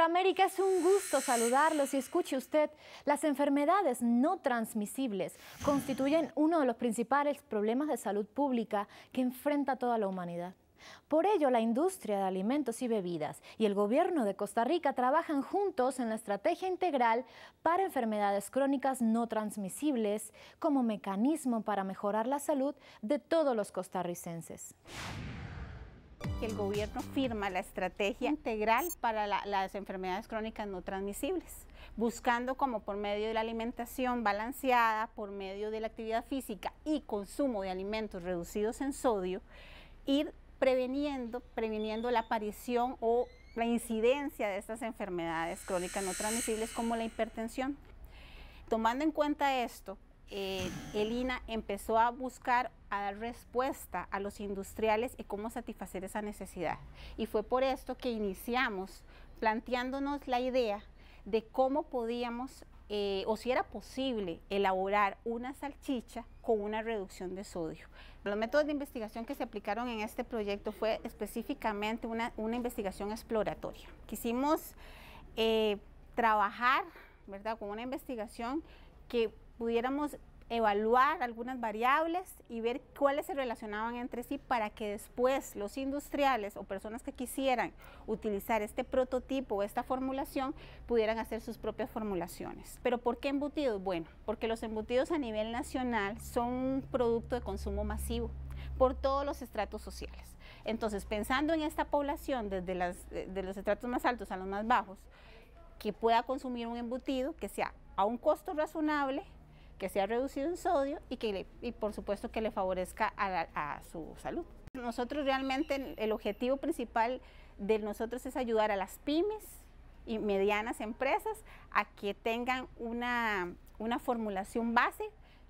América, es un gusto saludarlos y escuche usted, las enfermedades no transmisibles constituyen uno de los principales problemas de salud pública que enfrenta toda la humanidad. Por ello, la industria de alimentos y bebidas y el gobierno de Costa Rica trabajan juntos en la estrategia integral para enfermedades crónicas no transmisibles como mecanismo para mejorar la salud de todos los costarricenses que el gobierno firma la estrategia integral para las enfermedades crónicas no transmisibles, buscando como por medio de la alimentación balanceada, por medio de la actividad física y consumo de alimentos reducidos en sodio, ir preveniendo, previniendo la aparición o la incidencia de estas enfermedades crónicas no transmisibles como la hipertensión. Tomando en cuenta esto, eh, el empezó a buscar, a dar respuesta a los industriales y cómo satisfacer esa necesidad. Y fue por esto que iniciamos planteándonos la idea de cómo podíamos eh, o si era posible elaborar una salchicha con una reducción de sodio. Los métodos de investigación que se aplicaron en este proyecto fue específicamente una, investigación exploratoria. Quisimos eh, trabajar ¿verdad? con una investigación que pudiéramos evaluar algunas variables y ver cuáles se relacionaban entre sí para que después los industriales o personas que quisieran utilizar este prototipo o esta formulación pudieran hacer sus propias formulaciones. ¿Pero por qué embutidos? Bueno, porque los embutidos a nivel nacional son un producto de consumo masivo por todos los estratos sociales. Entonces, pensando en esta población desde de los estratos más altos a los más bajos, que pueda consumir un embutido que sea a un costo razonable, que sea reducido en sodio y que por supuesto que le favorezca a, su salud. Nosotros realmente el objetivo principal de nosotros es ayudar a las pymes y medianas empresas a que tengan una formulación base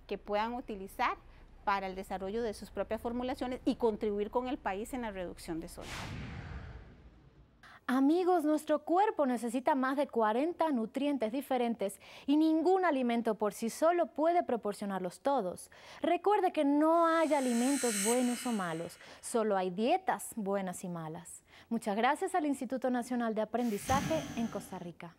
que puedan utilizar para el desarrollo de sus propias formulaciones y contribuir con el país en la reducción de sodio. Amigos, nuestro cuerpo necesita más de 40 nutrientes diferentes y ningún alimento por sí solo puede proporcionarlos todos. Recuerde que no hay alimentos buenos o malos, solo hay dietas buenas y malas. Muchas gracias al Instituto Nacional de Aprendizaje en Costa Rica.